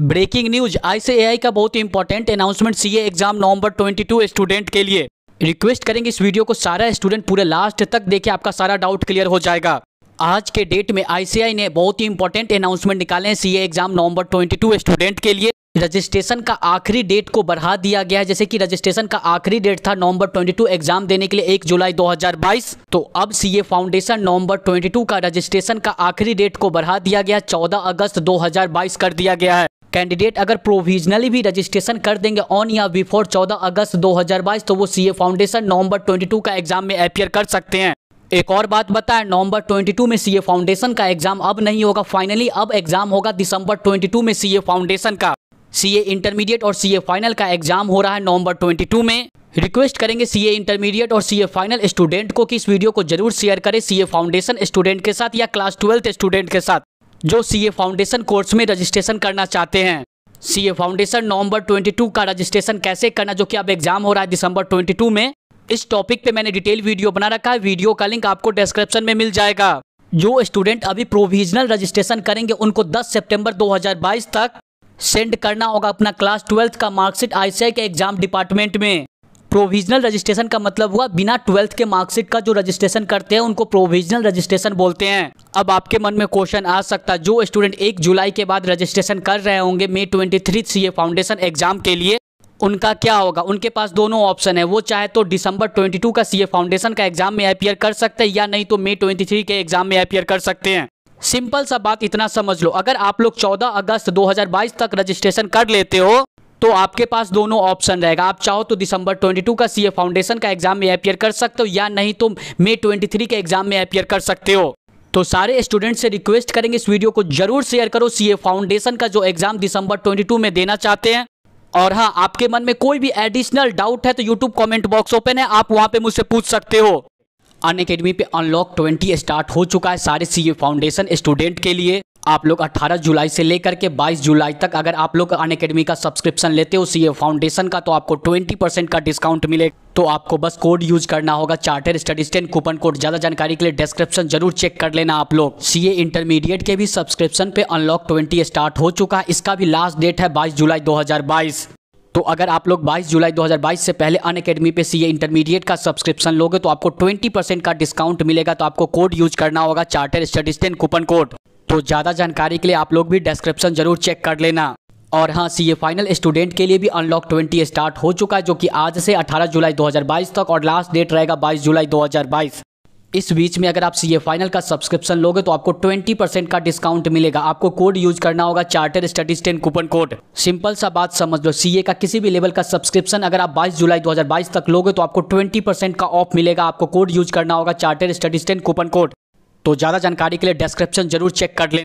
breaking news ICAI का बहुत ही इंपॉर्टेंट अनाउंसमेंट सीए एग्जाम नवंबर 22 स्टूडेंट के लिए रिक्वेस्ट करेंगे इस वीडियो को सारा स्टूडेंट पूरे लास्ट तक देखे आपका सारा डाउट क्लियर हो जाएगा आज के डेट में आईसीआई ने बहुत ही इंपॉर्टेंट अनाउंसमेंट निकाले हैं सीए एग्जाम नवंबर 22 स्टूडेंट के लिए रजिस्ट्रेशन का आखिरी डेट को बढ़ा दिया गया है जैसे कि रजिस्ट्रेशन का आखिरी डेट था नवंबर 22 एग्जाम देने के लिए 1 जुलाई 2022 तो अब सीए फाउंडेशन नवंबर 22 का रजिस्ट्रेशन का आखिरी डेट को बढ़ा दिया गया 14 अगस्त 2022 कर दिया गया है कैंडिडेट अगर प्रोविजनली भी रजिस्ट्रेशन कर देंगे ऑन या बिफोर 14 अगस्त 2022 तो वो सीए फाउंडेशन नवंबर 22 का एग्जाम में अपियर कर सकते हैं एक और बात बताएं नवंबर 22 में सीए फाउंडेशन का एग्जाम अब नहीं होगा फाइनली अब एग्जाम होगा दिसंबर 22 में सीए फाउंडेशन का सीए इंटरमीडिएट और सीए फाइनल का एग्जाम हो रहा है नवंबर 22 में रिक्वेस्ट करेंगे सीए इंटरमीडिएट और सीए फाइनल स्टूडेंट को कि इस वीडियो को जरूर शेयर करें सीए फाउंडेशन स्टूडेंट के साथ या क्लास ट्वेल्थ स्टूडेंट के साथ जो सीए फाउंडेशन कोर्स में रजिस्ट्रेशन करना चाहते हैं सीए फाउंडेशन नवंबर 22 का रजिस्ट्रेशन कैसे करना जो कि अब एग्जाम हो रहा है दिसंबर 22 में इस टॉपिक पे मैंने डिटेल वीडियो बना रखा है वीडियो का लिंक आपको डिस्क्रिप्शन में मिल जाएगा जो स्टूडेंट अभी प्रोविजनल रजिस्ट्रेशन करेंगे उनको दो हजार बाईस तक सेंड करना होगा अपना क्लास ट्वेल्थ का मार्कशीट आई के एग्जाम डिपार्टमेंट में प्रोविजनल रजिस्ट्रेशन का मतलब हुआ बिना ट्वेल्थ के मार्कशीट का जो रजिस्ट्रेशन करते हैं उनको प्रोविजनल रजिस्ट्रेशन बोलते हैं अब आपके मन में क्वेश्चन आ सकता है जो स्टूडेंट एक जुलाई के बाद रजिस्ट्रेशन कर रहे होंगे May twenty three CA foundation exam के लिए उनका क्या होगा उनके पास दोनों ऑप्शन है वो चाहे तो दिसंबर 22 का सीए फाउंडेशन का एग्जाम में अपियर कर सकते हैं या नहीं तो ट्वेंटी 23 के एग्जाम में अपियर कर सकते हैं सिंपल सा बात इतना समझ लो अगर आप लोग 14 अगस्त 2022 तक रजिस्ट्रेशन कर लेते हो तो आपके पास दोनों ऑप्शन रहेगा आप चाहो तो दिसंबर 22 का सीए फाउंडेशन का एग्जाम में अपियर कर सकते हो या नहीं तो मई 23 के एग्जाम में अपियर कर सकते हो तो सारे स्टूडेंट से रिक्वेस्ट करेंगे इस वीडियो को जरूर शेयर करो सीए फाउंडेशन का जो एग्जाम दिसंबर 22 में देना चाहते हैं और हाँ आपके मन में कोई भी एडिशनल डाउट है तो यूट्यूब कॉमेंट बॉक्स ओपन है आप वहां पे मुझसे पूछ सकते हो अन अकेडमी पे अनलॉक ट्वेंटी स्टार्ट हो चुका है सारे सी फाउंडेशन स्टूडेंट के लिए आप लोग 18 जुलाई से लेकर के 22 जुलाई तक अगर आप लोग अन अकेडमी का सब्सक्रिप्शन लेते हो सी फाउंडेशन का तो आपको 20 परसेंट का डिस्काउंट मिले तो आपको बस कोड यूज करना होगा charter studies ten coupon code ज़्यादा जानकारी के लिए डिस्क्रिप्शन जरूर चेक कर लेना आप लोग सी इंटरमीडिएट के भी सब्सक्रिप्शन पे अनलॉक ट्वेंटी स्टार्ट हो चुका है इसका भी लास्ट डेट है बाईस जुलाई दो तो अगर आप लोग 22 जुलाई 2022 से पहले अन अकेडमी पे सीए इंटरमीडिएट का सब्सक्रिप्शन लोगे तो आपको 20 परसेंट का डिस्काउंट मिलेगा तो आपको कोड यूज करना होगा charter studies ten coupon code तो ज़्यादा जानकारी के लिए आप लोग भी डिस्क्रिप्शन जरूर चेक कर लेना और हाँ सी ए फाइनल स्टूडेंट के लिए भी अनलॉक 20 स्टार्ट हो चुका है जो कि आज से 18 जुलाई 2022 तक और लास्ट डेट रहेगा 22 जुलाई 2022 इस बीच में अगर आप सी फाइनल का सब्सक्रिप्शन लोगे तो आपको 20 परसेंट का डिस्काउंट मिलेगा आपको कोड यूज करना होगा charter studies ten coupon code simple सा बात समझ लो सी का किसी भी लेवल का सब्सक्रिप्शन अगर आप बाईस जुलाई दो तक लोगे तो आपको ट्वेंटी परसेंट का ऑफ मिलेगा आपको कोड यूज करना होगा charter studies ten coupon code तो ज़्यादा जानकारी के लिए डिस्क्रिप्शन जरूर चेक कर लें